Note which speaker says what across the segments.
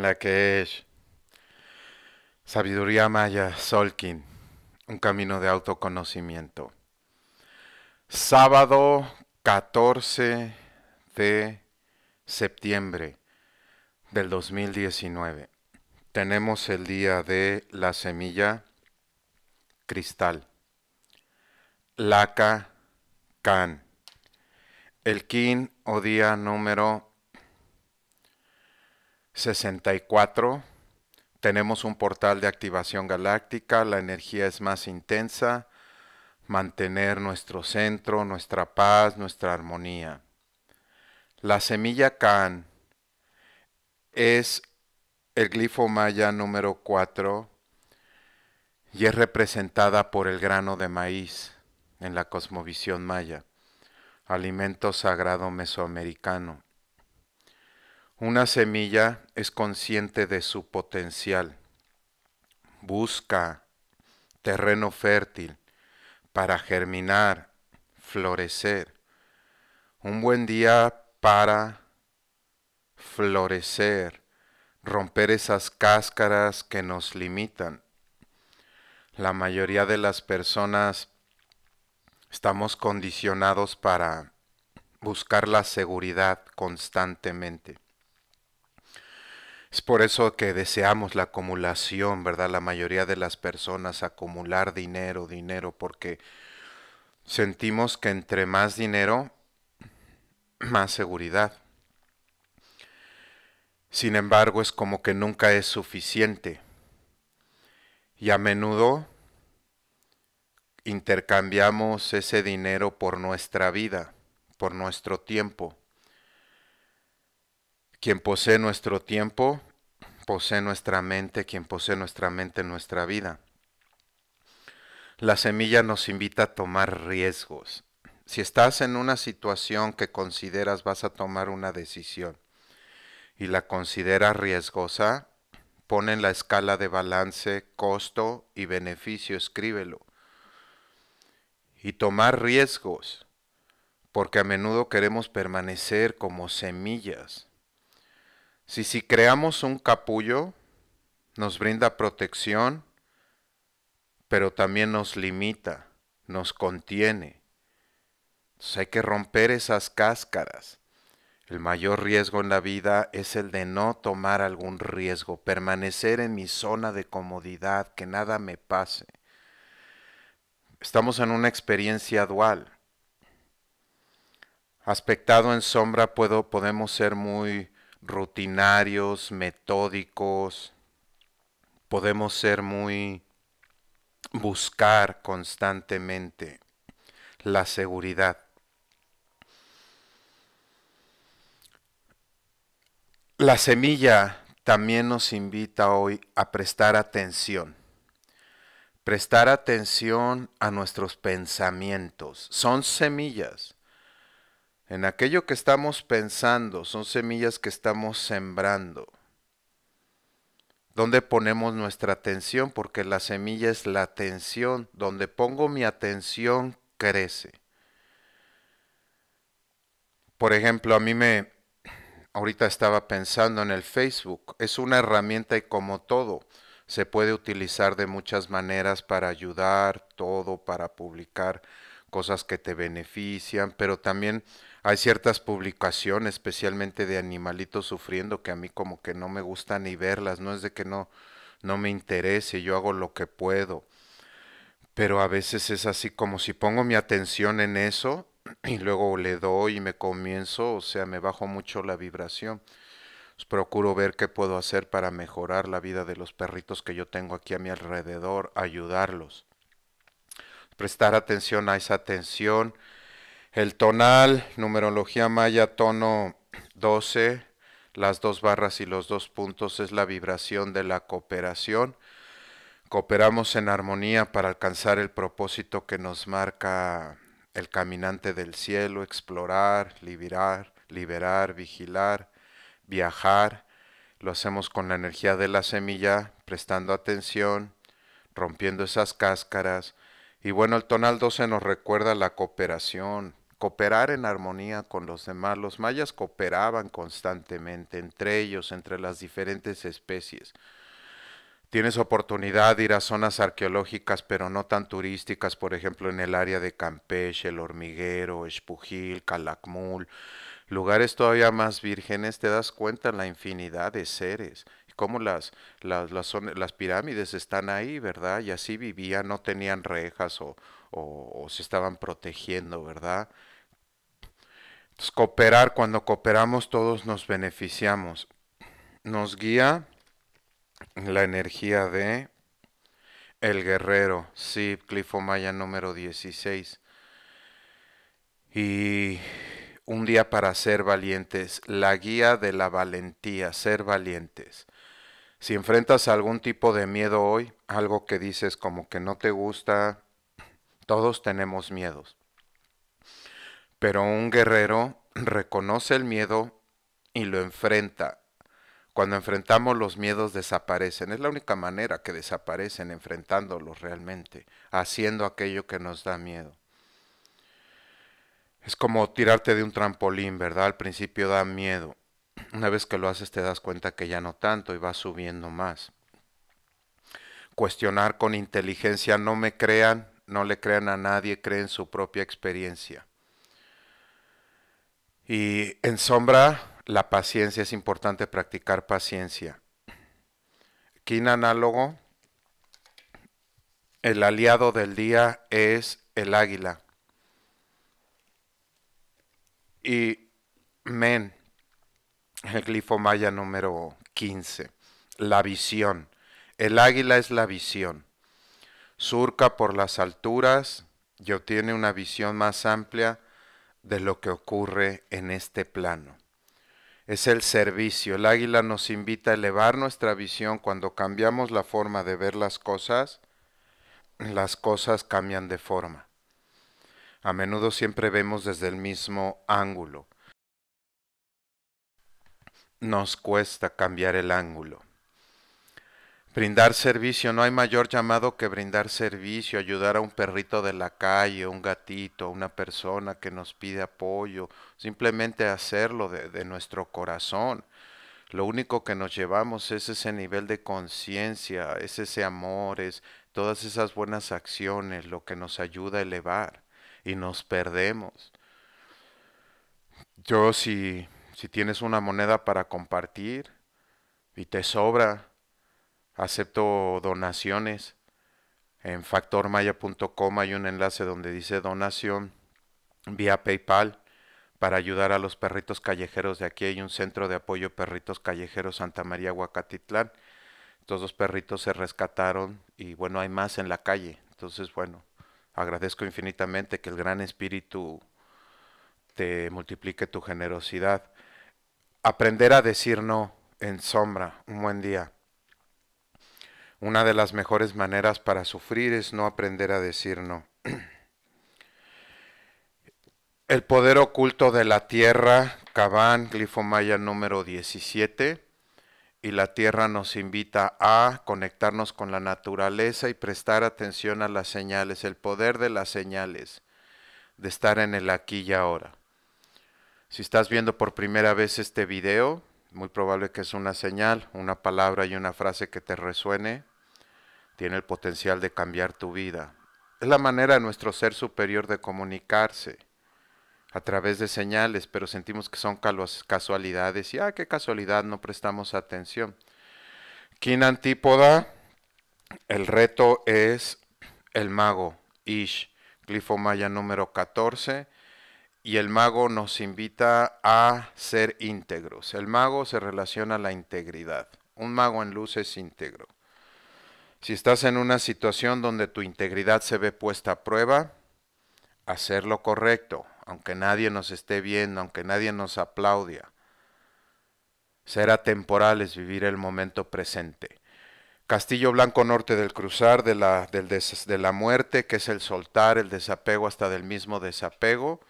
Speaker 1: la que es Sabiduría Maya Solkin, un camino de autoconocimiento. Sábado 14 de septiembre del 2019. Tenemos el día de la semilla cristal. Laca Can. El kin o día número 64. Tenemos un portal de activación galáctica, la energía es más intensa, mantener nuestro centro, nuestra paz, nuestra armonía. La semilla Kan es el glifo maya número 4 y es representada por el grano de maíz en la cosmovisión maya, alimento sagrado mesoamericano. Una semilla es consciente de su potencial. Busca terreno fértil para germinar, florecer. Un buen día para florecer, romper esas cáscaras que nos limitan. La mayoría de las personas estamos condicionados para buscar la seguridad constantemente es por eso que deseamos la acumulación, ¿verdad? La mayoría de las personas acumular dinero, dinero, porque sentimos que entre más dinero, más seguridad. Sin embargo, es como que nunca es suficiente. Y a menudo intercambiamos ese dinero por nuestra vida, por nuestro tiempo quien posee nuestro tiempo, posee nuestra mente, quien posee nuestra mente, nuestra vida. La semilla nos invita a tomar riesgos. Si estás en una situación que consideras vas a tomar una decisión y la consideras riesgosa, pon en la escala de balance costo y beneficio, escríbelo. Y tomar riesgos, porque a menudo queremos permanecer como semillas si, creamos un capullo, nos brinda protección, pero también nos limita, nos contiene. hay que romper esas cáscaras. El mayor riesgo en la vida es el de no tomar algún riesgo, permanecer en mi zona de comodidad, que nada me pase. Estamos en una experiencia dual. Aspectado en sombra puedo, podemos ser muy rutinarios, metódicos, podemos ser muy buscar constantemente la seguridad. La semilla también nos invita hoy a prestar atención. Prestar atención a nuestros pensamientos. Son semillas. En aquello que estamos pensando son semillas que estamos sembrando. ¿Dónde ponemos nuestra atención? Porque la semilla es la atención. Donde pongo mi atención, crece. Por ejemplo, a mí me... Ahorita estaba pensando en el Facebook. Es una herramienta y como todo, se puede utilizar de muchas maneras para ayudar, todo, para publicar cosas que te benefician, pero también hay ciertas publicaciones, especialmente de animalitos sufriendo, que a mí como que no me gusta ni verlas, no es de que no, no me interese, yo hago lo que puedo. Pero a veces es así como si pongo mi atención en eso y luego le doy y me comienzo, o sea, me bajo mucho la vibración. Pues procuro ver qué puedo hacer para mejorar la vida de los perritos que yo tengo aquí a mi alrededor, ayudarlos. Prestar atención a esa atención el tonal, numerología maya, tono 12, las dos barras y los dos puntos es la vibración de la cooperación. Cooperamos en armonía para alcanzar el propósito que nos marca el caminante del cielo, explorar, liberar, liberar, vigilar, viajar. Lo hacemos con la energía de la semilla, prestando atención, rompiendo esas cáscaras. Y bueno, el tonal 12 nos recuerda la cooperación, cooperar en armonía con los demás. Los mayas cooperaban constantemente entre ellos, entre las diferentes especies. Tienes oportunidad de ir a zonas arqueológicas, pero no tan turísticas, por ejemplo, en el área de Campeche, El Hormiguero, Espujil, Calakmul, lugares todavía más vírgenes, te das cuenta la infinidad de seres cómo las, las, las, pirámides están ahí, ¿verdad? Y así vivían, no tenían rejas o, o se estaban protegiendo, ¿verdad? Pues, cooperar, cuando cooperamos todos nos beneficiamos. Nos guía la energía de el guerrero, sí, Clifo Maya número 16. Y un día para ser valientes, la guía de la valentía, ser valientes. Si enfrentas algún tipo de miedo hoy, algo que dices como que no te gusta, todos tenemos miedos. Pero un guerrero reconoce el miedo y lo enfrenta. Cuando enfrentamos los miedos desaparecen. Es la única manera que desaparecen enfrentándolos realmente, haciendo aquello que nos da miedo. Es como tirarte de un trampolín, ¿verdad? Al principio da miedo. Una vez que lo haces te das cuenta que ya no tanto y vas subiendo más. Cuestionar con inteligencia, no me crean, no le crean a nadie, creen su propia experiencia. Y en sombra, la paciencia, es importante practicar paciencia. Quin análogo, el aliado del día es el águila. Y men, el glifo maya número 15, la visión. El águila es la visión. Surca por las alturas yo tiene una visión más amplia de lo que ocurre en este plano. Es el servicio. El águila nos invita a elevar nuestra visión cuando cambiamos la forma de ver las cosas. Las cosas cambian de forma. A menudo siempre vemos desde el mismo ángulo. Nos cuesta cambiar el ángulo. Brindar servicio, no hay mayor llamado que brindar servicio, ayudar a un perrito de la calle, un gatito, una persona que nos pide apoyo, simplemente hacerlo de, nuestro corazón. Lo único que nos llevamos es ese nivel de conciencia, es ese amor, es todas esas buenas acciones, lo que nos ayuda a elevar y nos perdemos. Yo si, si tienes una moneda para compartir y te sobra, acepto donaciones. En factormaya.com hay un enlace donde dice donación vía PayPal para ayudar a los perritos callejeros de aquí. Hay un centro de apoyo perritos callejeros Santa María Huacatitlán. todos los perritos se rescataron y bueno, hay más en la calle. Entonces, bueno, agradezco infinitamente que el gran espíritu te multiplique tu generosidad. Aprender a decir no en sombra. Un buen día. Una de las mejores maneras para sufrir es no aprender a decir no. El poder oculto de la tierra, Cabán, glifomaya número 17. Y la tierra nos invita a conectarnos con la naturaleza y prestar atención a las señales, el poder de las señales, de estar en el aquí y ahora. Si estás viendo por primera vez este video, muy probable que es una señal, una palabra y una frase que te resuene tiene el potencial de cambiar tu vida. Es la manera de nuestro ser superior de comunicarse a través de señales, pero sentimos que son casualidades y, ah, qué casualidad, no prestamos atención. Quien Antípoda, el reto es el mago, Ish, glifo maya número 14, y el mago nos invita a ser íntegros. El mago se relaciona a la integridad. Un mago en luz es íntegro. Si estás en una situación donde tu integridad se ve puesta a prueba, hacer lo correcto, aunque nadie nos esté viendo, aunque nadie nos aplaudia. Ser atemporal es vivir el momento presente. Castillo Blanco Norte del Cruzar, de la, de la muerte, que es el soltar, el desapego hasta del mismo desapego.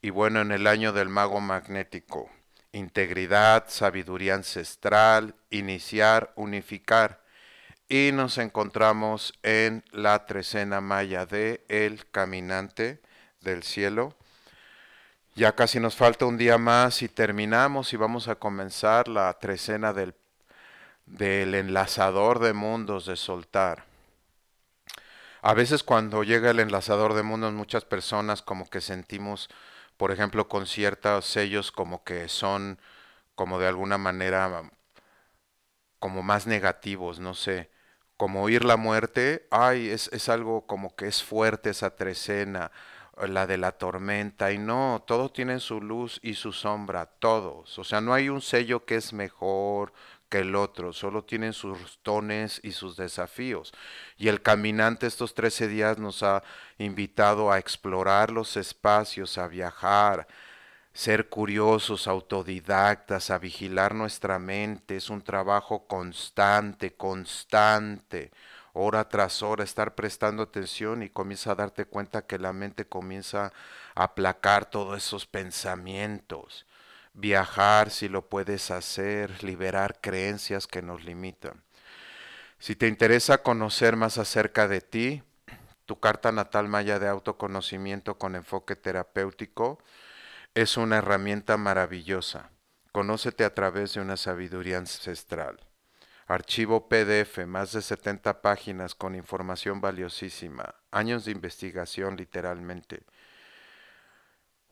Speaker 1: Y bueno, en el año del mago magnético, integridad, sabiduría ancestral, iniciar, unificar y nos encontramos en la trecena maya de El Caminante del Cielo. Ya casi nos falta un día más y terminamos y vamos a comenzar la trecena del, del enlazador de mundos de soltar. A veces cuando llega el enlazador de mundos muchas personas como que sentimos, por ejemplo, con ciertos sellos como que son como de alguna manera como más negativos, no sé como oír la muerte, ay, es, es algo como que es fuerte esa trecena, eh, la de la tormenta, y no, todos tienen su luz y su sombra, todos. O sea, no hay un sello que es mejor, que el otro, solo tienen sus tones y sus desafíos. Y el caminante estos 13 días nos ha invitado a explorar los espacios, a viajar, ser curiosos, autodidactas, a vigilar nuestra mente es un trabajo constante, constante, hora tras hora, estar prestando atención y comienza a darte cuenta que la mente comienza a aplacar todos esos pensamientos. Viajar si lo puedes hacer, liberar creencias que nos limitan. Si te interesa conocer más acerca de ti, tu carta natal maya de autoconocimiento con enfoque terapéutico, es una herramienta maravillosa. Conócete a través de una sabiduría ancestral. Archivo PDF, más de 70 páginas con información valiosísima, años de investigación literalmente.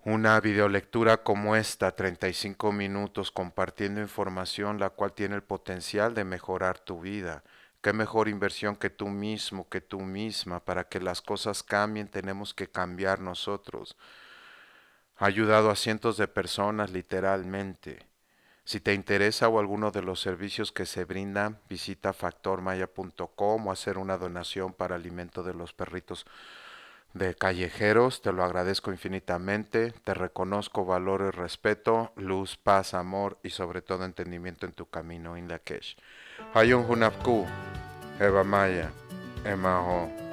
Speaker 1: Una videolectura como esta, 35 minutos compartiendo información la cual tiene el potencial de mejorar tu vida. Qué mejor inversión que tú mismo, que tú misma, para que las cosas cambien tenemos que cambiar nosotros. Ha ayudado a cientos de personas literalmente. Si te interesa o alguno de los servicios que se brindan, visita factormaya.com o hacer una donación para alimento de los perritos de callejeros. Te lo agradezco infinitamente. Te reconozco valor y respeto, luz, paz, amor y sobre todo entendimiento en tu camino, Hay un Hunapku, Eva Maya, Emaho.